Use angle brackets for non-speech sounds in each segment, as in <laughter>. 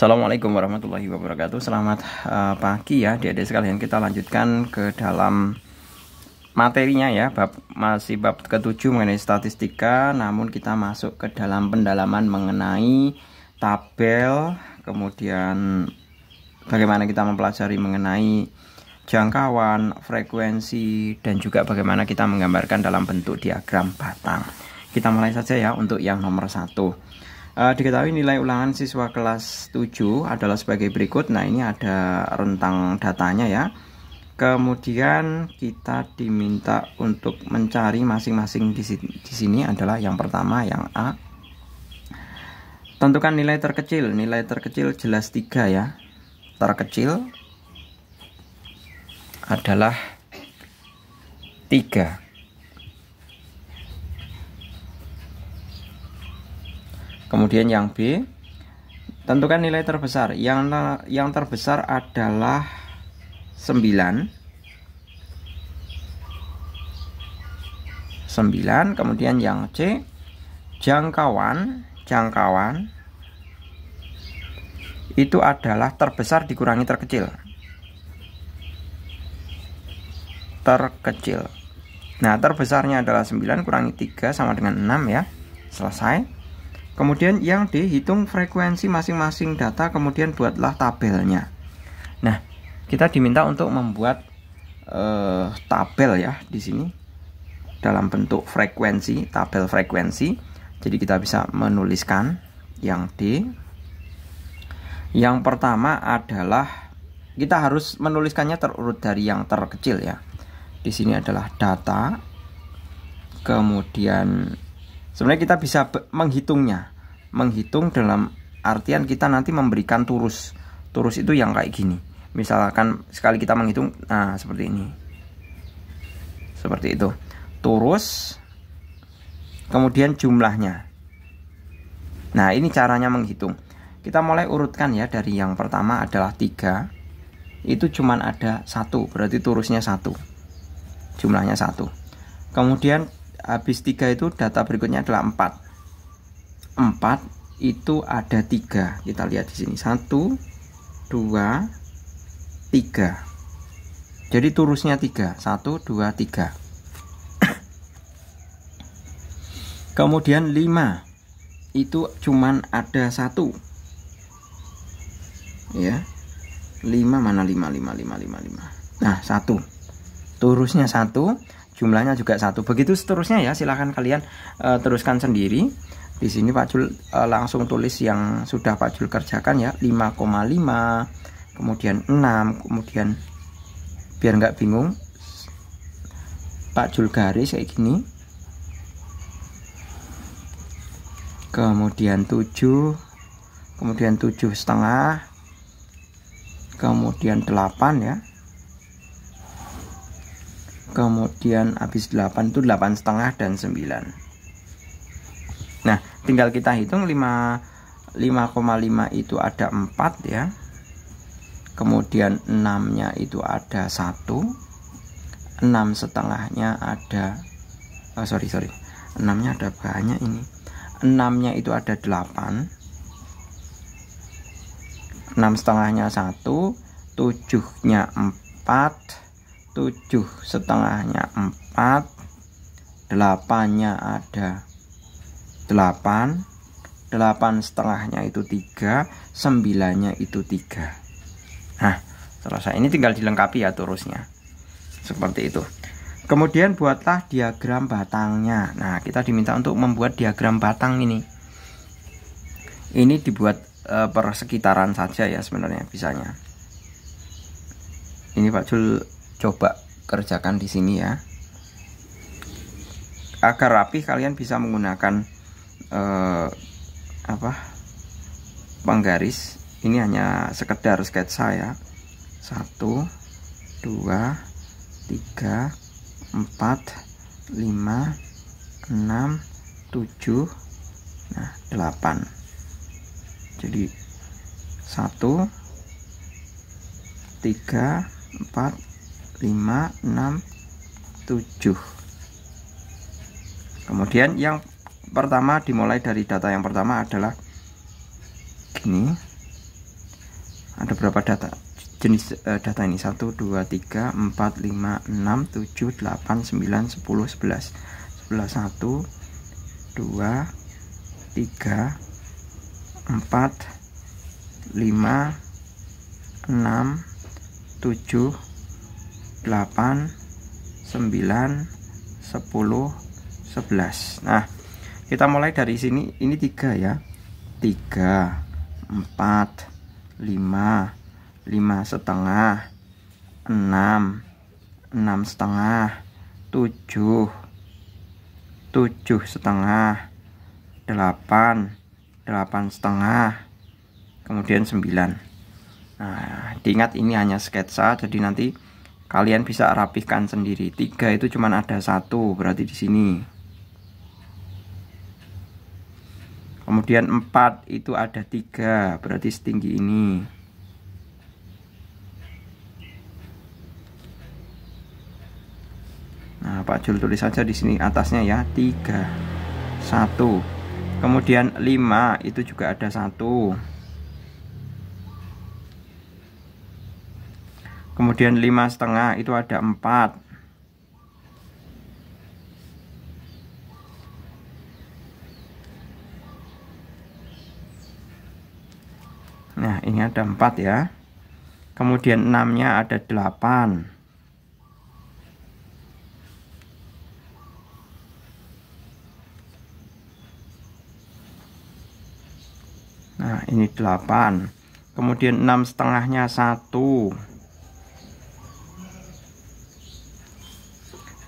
Assalamualaikum warahmatullahi wabarakatuh. Selamat uh, pagi ya, Adik-adik sekalian. Kita lanjutkan ke dalam materinya ya, bab masih bab ketujuh mengenai statistika, namun kita masuk ke dalam pendalaman mengenai tabel, kemudian bagaimana kita mempelajari mengenai jangkauan, frekuensi, dan juga bagaimana kita menggambarkan dalam bentuk diagram batang. Kita mulai saja ya untuk yang nomor satu. Uh, diketahui nilai ulangan siswa kelas 7 adalah sebagai berikut. Nah, ini ada rentang datanya ya. Kemudian kita diminta untuk mencari masing-masing di, di sini adalah yang pertama yang A. Tentukan nilai terkecil. Nilai terkecil jelas 3 ya. Terkecil adalah 3. Kemudian yang B, tentukan nilai terbesar. Yang yang terbesar adalah 9. 9, kemudian yang C, jangkauan, jangkauan itu adalah terbesar dikurangi terkecil. Terkecil. Nah, terbesarnya adalah 9 kurangi 3 sama dengan 6 ya. Selesai. Kemudian yang D hitung frekuensi masing-masing data kemudian buatlah tabelnya. Nah, kita diminta untuk membuat uh, tabel ya di sini dalam bentuk frekuensi, tabel frekuensi. Jadi kita bisa menuliskan yang D. Yang pertama adalah kita harus menuliskannya terurut dari yang terkecil ya. Di sini adalah data kemudian Sebenarnya kita bisa menghitungnya. Menghitung dalam artian kita nanti memberikan turus. Turus itu yang kayak gini. Misalkan sekali kita menghitung nah seperti ini. Seperti itu. Turus kemudian jumlahnya. Nah, ini caranya menghitung. Kita mulai urutkan ya dari yang pertama adalah tiga, Itu cuman ada satu, berarti turusnya satu. Jumlahnya satu. Kemudian habis tiga itu data berikutnya adalah 4 4 itu ada tiga kita lihat di sini satu dua tiga jadi turusnya tiga satu dua tiga <coughs> kemudian 5 itu cuman ada satu ya 5 mana 5 5 5 5 5 nah satu turusnya satu jumlahnya juga satu begitu seterusnya ya silahkan kalian uh, teruskan sendiri di sini Pak Jul uh, langsung tulis yang sudah Pak Jul kerjakan ya 5,5 kemudian 6 kemudian biar nggak bingung Pak Jul garis kayak gini kemudian 7 kemudian tujuh setengah kemudian 8 ya kemudian habis 8 itu 8 setengah dan 9 nah tinggal kita hitung 5 5,5 itu ada 4 ya kemudian 6 nya itu ada 1 6 setengahnya ada oh sorry sorry 6 nya ada banyak ini 6 nya itu ada 8 6 setengahnya 1 7 nya 4 7 setengahnya empat delapannya ada 8 8 setengahnya itu 3 9 nya itu 3 nah selesai ini tinggal dilengkapi ya terusnya seperti itu kemudian buatlah diagram batangnya nah kita diminta untuk membuat diagram batang ini ini dibuat e, eh, persekitaran saja ya sebenarnya bisanya ini Pak Jul coba kerjakan di sini ya agar rapi kalian bisa menggunakan eh, apa penggaris ini hanya sekedar sketsa ya 1 2 3 4 5 6 7 nah 8 jadi 1 3 4 5 6 7 kemudian yang pertama dimulai dari data yang pertama adalah gini ada berapa data jenis eh, data ini 1 2 3 4 5 6 7 8 9 10 11 11 1 2 3 4 5 6 7 8 9 10 11 nah kita mulai dari sini ini tiga ya 3 4 5 5 setengah 6 6 setengah 7 7 setengah 8 8 setengah kemudian 9 nah diingat ini hanya sketsa jadi nanti kalian bisa rapihkan sendiri tiga itu cuma ada satu berarti di sini kemudian empat itu ada tiga berarti setinggi ini Nah, Pak Jul tulis saja di sini atasnya ya, Tiga, satu. Kemudian lima itu juga ada satu kemudian lima setengah itu ada empat nah ini ada empat ya kemudian enamnya ada delapan nah ini delapan kemudian enam setengahnya satu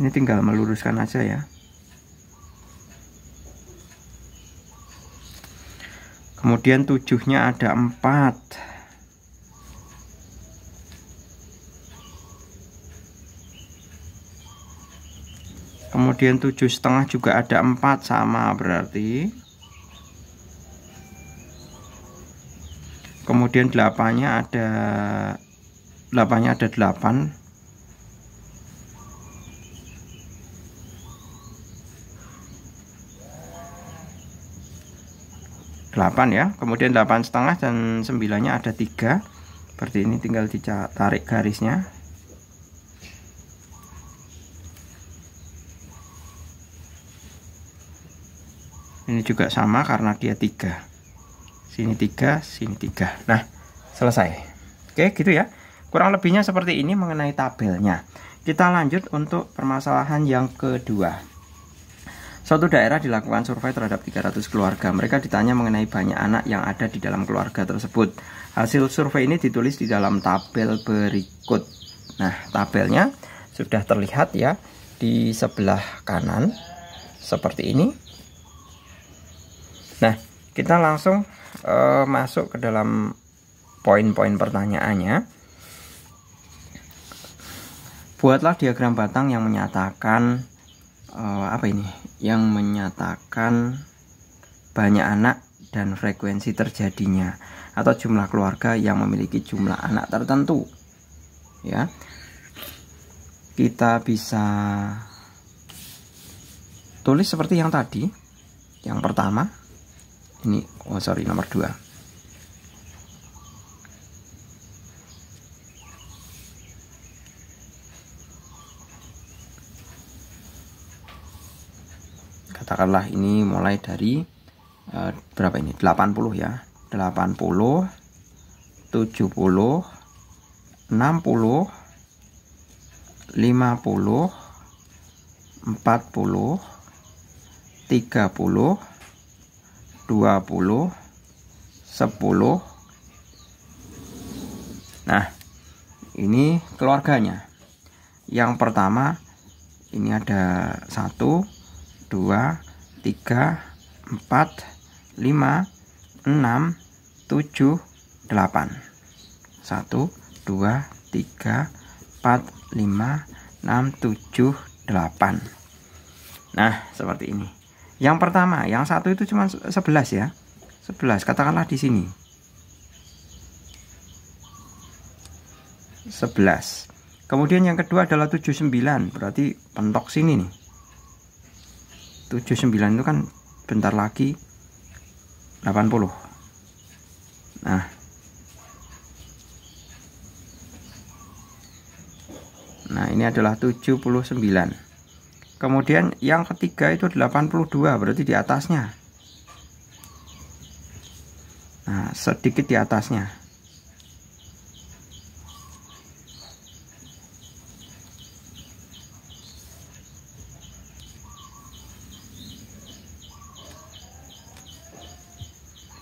ini tinggal meluruskan aja ya kemudian tujuhnya ada empat kemudian tujuh setengah juga ada empat sama berarti kemudian delapannya ada delapannya ada delapan 8 ya kemudian 8 setengah dan 9 ada tiga seperti ini tinggal ditarik garisnya ini juga sama karena dia tiga sini tiga sini tiga nah selesai oke gitu ya kurang lebihnya seperti ini mengenai tabelnya kita lanjut untuk permasalahan yang kedua Suatu daerah dilakukan survei terhadap 300 keluarga. Mereka ditanya mengenai banyak anak yang ada di dalam keluarga tersebut. Hasil survei ini ditulis di dalam tabel berikut. Nah, tabelnya sudah terlihat ya di sebelah kanan seperti ini. Nah, kita langsung uh, masuk ke dalam poin-poin pertanyaannya. Buatlah diagram batang yang menyatakan uh, apa ini yang menyatakan banyak anak dan frekuensi terjadinya atau jumlah keluarga yang memiliki jumlah anak tertentu ya kita bisa tulis seperti yang tadi yang pertama ini oh sorry nomor 2 katakanlah ini mulai dari uh, berapa ini 80 ya 80 70 60 50 40 30 20 10 nah ini keluarganya yang pertama ini ada satu 2 3 4 5 6 7 8 1 2 3 4 5 6 7 8 nah seperti ini yang pertama yang satu itu cuma 11 ya 11 katakanlah di sini 11 kemudian yang kedua adalah 79 berarti pentok sini nih 79 itu kan bentar lagi 80 nah nah ini adalah 79 kemudian yang ketiga itu 82 berarti di atasnya nah sedikit di atasnya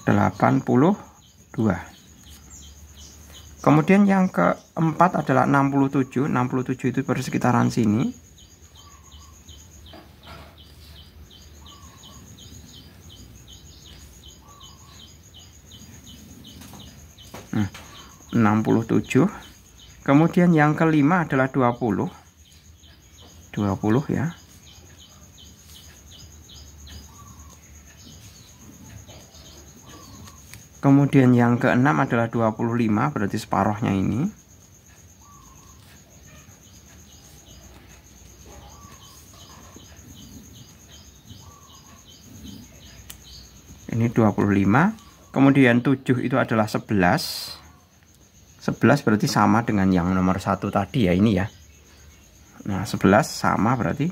82 Kemudian yang keempat adalah 67. 67 itu persekitaran sini. Hmm, nah, 67. Kemudian yang kelima adalah 20. 20 ya. Kemudian yang keenam adalah 25 berarti separohnya ini. Ini 25. Kemudian 7 itu adalah 11. 11 berarti sama dengan yang nomor satu tadi ya ini ya. Nah, 11 sama berarti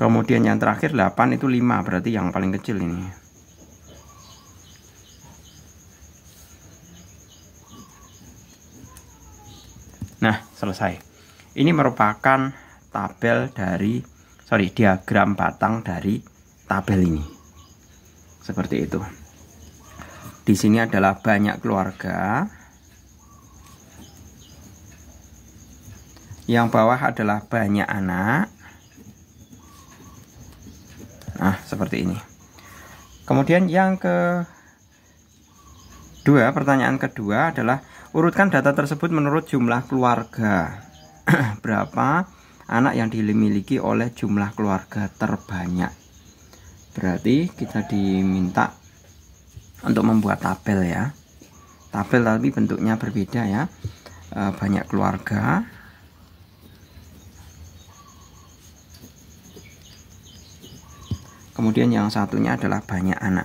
kemudian yang terakhir 8 itu 5 berarti yang paling kecil ini nah selesai ini merupakan tabel dari sorry diagram batang dari tabel ini seperti itu di sini adalah banyak keluarga yang bawah adalah banyak anak nah seperti ini kemudian yang ke dua pertanyaan kedua adalah urutkan data tersebut menurut jumlah keluarga <clears throat> berapa anak yang dimiliki oleh jumlah keluarga terbanyak berarti kita diminta untuk membuat tabel ya tabel tapi bentuknya berbeda ya eh, banyak keluarga kemudian yang satunya adalah banyak anak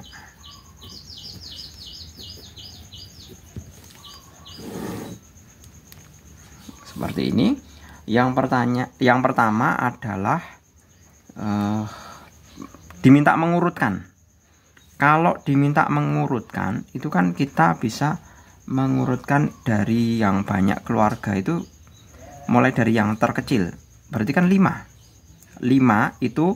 seperti ini yang pertanya yang pertama adalah uh, diminta mengurutkan kalau diminta mengurutkan itu kan kita bisa mengurutkan dari yang banyak keluarga itu mulai dari yang terkecil berarti kan 5 5 itu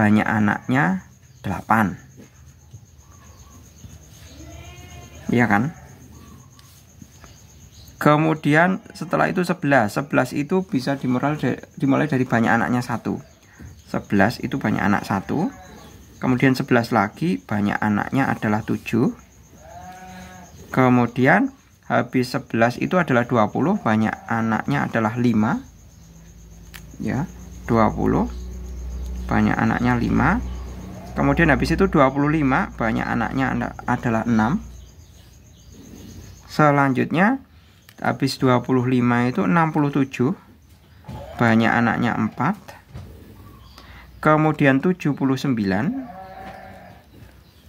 banyak anaknya 8 iya kan kemudian setelah itu 11 11 itu bisa dimulai dari, dimulai dari banyak anaknya 1 11 itu banyak anak 1 kemudian 11 lagi banyak anaknya adalah 7 kemudian habis 11 itu adalah 20 banyak anaknya adalah 5 ya 20 banyak anaknya 5 kemudian habis itu 25 banyak anaknya adalah 6 selanjutnya habis 25 itu 67 banyak anaknya 4 kemudian 79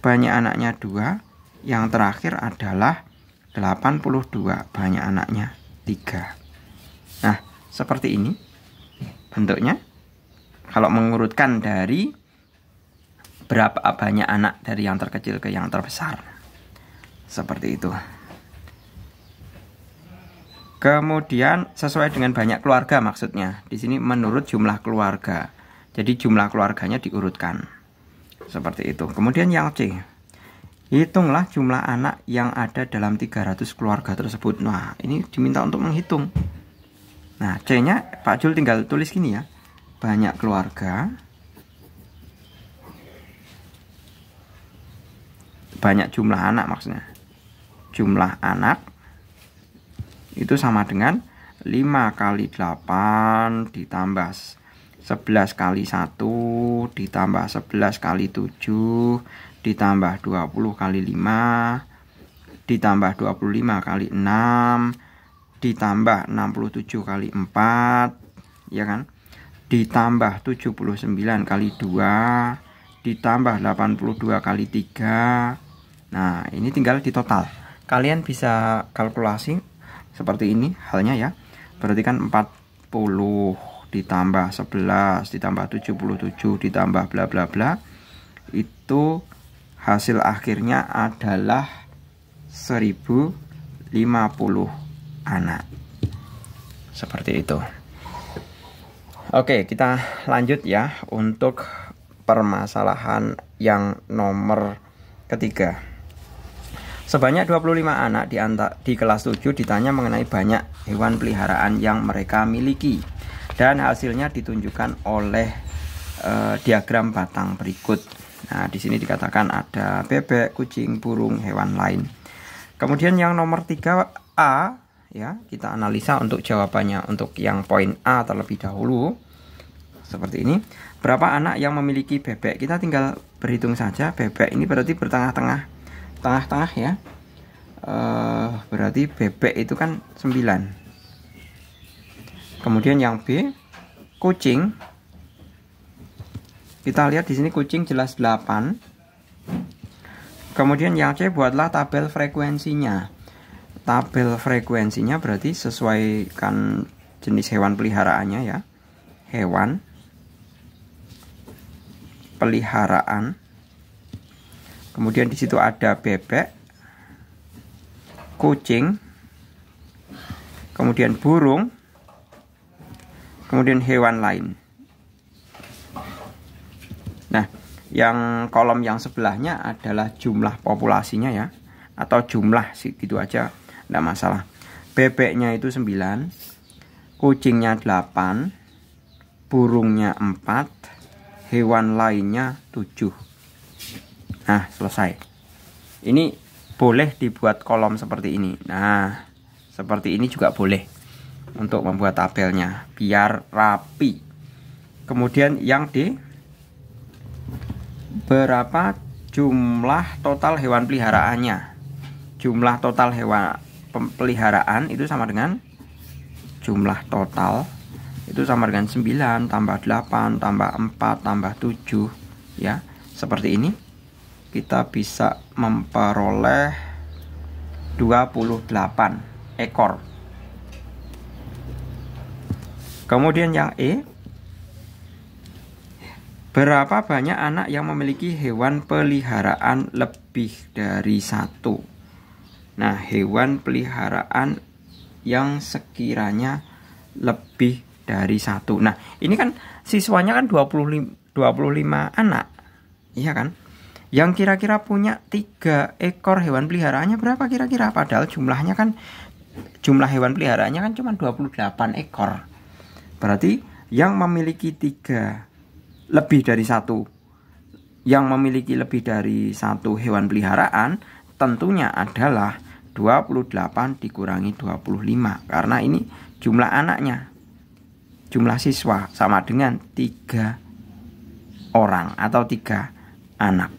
banyak anaknya 2 yang terakhir adalah 82 banyak anaknya 3 nah seperti ini bentuknya kalau mengurutkan dari berapa banyak anak dari yang terkecil ke yang terbesar seperti itu kemudian sesuai dengan banyak keluarga maksudnya di sini menurut jumlah keluarga jadi jumlah keluarganya diurutkan seperti itu kemudian yang C hitunglah jumlah anak yang ada dalam 300 keluarga tersebut nah ini diminta untuk menghitung nah C nya Pak Jul tinggal tulis gini ya banyak keluarga, banyak jumlah anak maksudnya. Jumlah anak itu sama dengan 5 kali 8 ditambah 11 kali 1 ditambah 11 kali 7 ditambah 20 kali 5 ditambah 25 kali 6 ditambah 67 kali 4 ya kan ditambah 79 kali 2 ditambah 82 kali 3 nah ini tinggal di total kalian bisa kalkulasi seperti ini halnya ya berarti kan 40 ditambah 11 ditambah 77 ditambah bla bla bla itu hasil akhirnya adalah 1050 anak seperti itu Oke, kita lanjut ya untuk permasalahan yang nomor ketiga. Sebanyak 25 anak di, anta, di kelas 7 ditanya mengenai banyak hewan peliharaan yang mereka miliki dan hasilnya ditunjukkan oleh e, diagram batang berikut. Nah, di sini dikatakan ada bebek, kucing, burung, hewan lain. Kemudian yang nomor 3A ya kita analisa untuk jawabannya untuk yang poin A terlebih dahulu seperti ini berapa anak yang memiliki bebek kita tinggal berhitung saja bebek ini berarti bertengah-tengah tengah-tengah ya uh, berarti bebek itu kan 9 kemudian yang B kucing kita lihat di sini kucing jelas 8 kemudian yang C buatlah tabel frekuensinya tabel frekuensinya berarti sesuaikan jenis hewan peliharaannya ya hewan peliharaan kemudian disitu ada bebek kucing kemudian burung kemudian hewan lain nah yang kolom yang sebelahnya adalah jumlah populasinya ya atau jumlah sih gitu aja tidak masalah bebeknya itu 9 kucingnya 8 burungnya 4 hewan lainnya 7 nah selesai ini boleh dibuat kolom seperti ini nah seperti ini juga boleh untuk membuat tabelnya biar rapi kemudian yang di berapa jumlah total hewan peliharaannya jumlah total hewan pemeliharaan itu sama dengan jumlah total itu sama dengan 9 tambah 8 tambah 4 tambah 7 ya seperti ini kita bisa memperoleh 28 ekor kemudian yang E berapa banyak anak yang memiliki hewan peliharaan lebih dari satu Nah, hewan peliharaan yang sekiranya lebih dari satu. Nah, ini kan siswanya kan 25, 25 anak. Iya kan? Yang kira-kira punya tiga ekor hewan peliharaannya berapa kira-kira? Padahal jumlahnya kan jumlah hewan peliharaannya kan cuma 28 ekor. Berarti yang memiliki tiga lebih dari satu yang memiliki lebih dari satu hewan peliharaan tentunya adalah 28 dikurangi 25 karena ini jumlah anaknya jumlah siswa sama dengan 3 orang atau 3 anak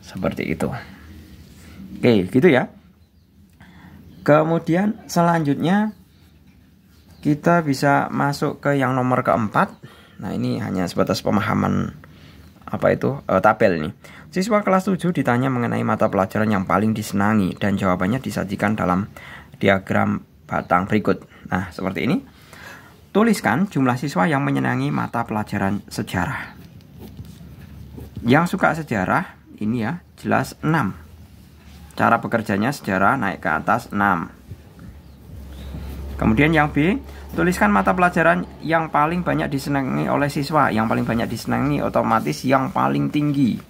seperti itu oke gitu ya kemudian selanjutnya kita bisa masuk ke yang nomor keempat nah ini hanya sebatas pemahaman apa itu uh, tabel ini? Siswa kelas 7 ditanya mengenai mata pelajaran yang paling disenangi dan jawabannya disajikan dalam diagram batang berikut. Nah, seperti ini. Tuliskan jumlah siswa yang menyenangi mata pelajaran sejarah. Yang suka sejarah ini ya, jelas 6. Cara bekerjanya sejarah naik ke atas 6. Kemudian yang B, Tuliskan mata pelajaran yang paling banyak disenangi oleh siswa, yang paling banyak disenangi otomatis yang paling tinggi.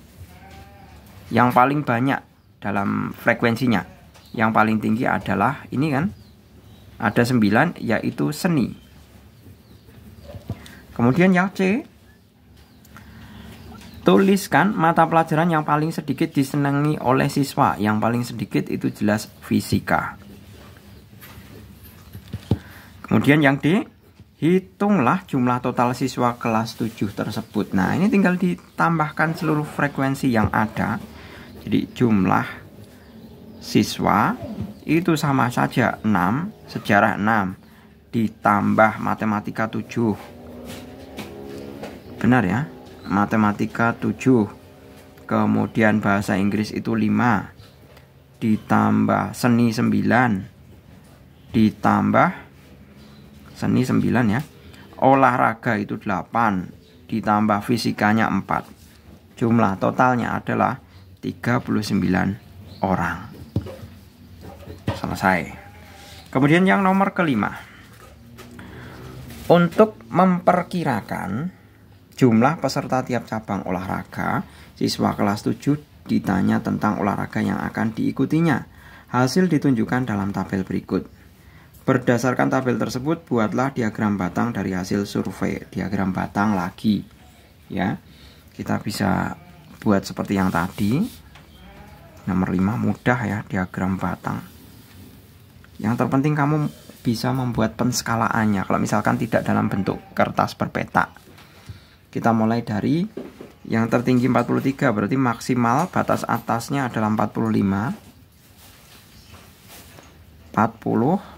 Yang paling banyak dalam frekuensinya. Yang paling tinggi adalah ini kan. Ada 9 yaitu seni. Kemudian yang C Tuliskan mata pelajaran yang paling sedikit disenangi oleh siswa. Yang paling sedikit itu jelas fisika. Kemudian yang D, hitunglah jumlah total siswa kelas 7 tersebut. Nah, ini tinggal ditambahkan seluruh frekuensi yang ada. Jadi jumlah siswa itu sama saja 6, sejarah 6 ditambah matematika 7. Benar ya? Matematika 7. Kemudian bahasa Inggris itu 5 ditambah seni 9 ditambah seni 9 ya olahraga itu 8 ditambah fisikanya 4 jumlah totalnya adalah 39 orang selesai kemudian yang nomor kelima untuk memperkirakan jumlah peserta tiap cabang olahraga siswa kelas 7 ditanya tentang olahraga yang akan diikutinya hasil ditunjukkan dalam tabel berikut Berdasarkan tabel tersebut, buatlah diagram batang dari hasil survei. Diagram batang lagi, ya. Kita bisa buat seperti yang tadi. Nomor 5 mudah ya, diagram batang. Yang terpenting kamu bisa membuat penskalaannya. Kalau misalkan tidak dalam bentuk kertas berpetak. Kita mulai dari yang tertinggi 43, berarti maksimal batas atasnya adalah 45. 40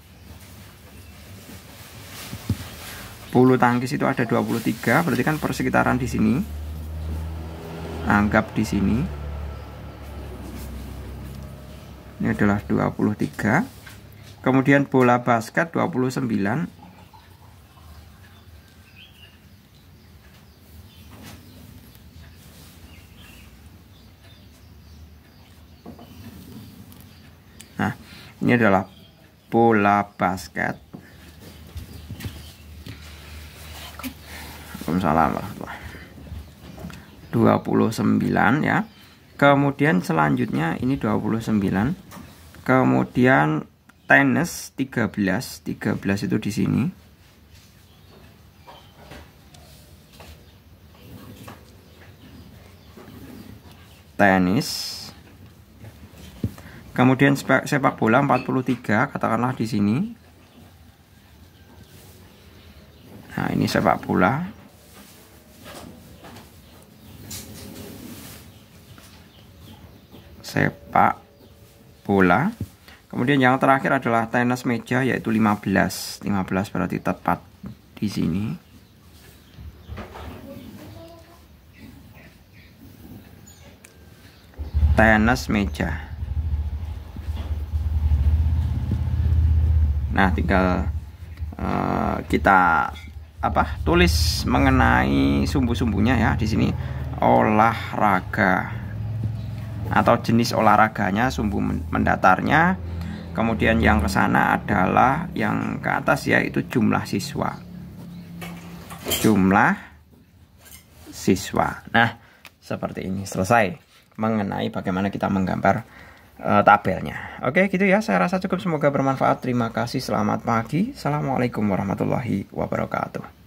bulu tangkis itu ada 23 berarti kan persekitaran di sini anggap di sini ini adalah 23 kemudian bola basket 29 nah ini adalah bola basket Waalaikumsalam warahmatullahi 29 ya. Kemudian selanjutnya ini 29. Kemudian tenis 13, 13 itu di sini. Tenis. Kemudian sepak bola 43 katakanlah di sini. Nah, ini sepak bola sepak bola. Kemudian yang terakhir adalah tenis meja yaitu 15. 15 berarti tepat di sini. Tenis meja. Nah, tinggal uh, kita apa? Tulis mengenai sumbu-sumbunya ya di sini olahraga atau jenis olahraganya sumbu mendatarnya kemudian yang ke sana adalah yang ke atas yaitu jumlah siswa jumlah siswa nah seperti ini selesai mengenai bagaimana kita menggambar e, tabelnya oke gitu ya saya rasa cukup semoga bermanfaat terima kasih selamat pagi assalamualaikum warahmatullahi wabarakatuh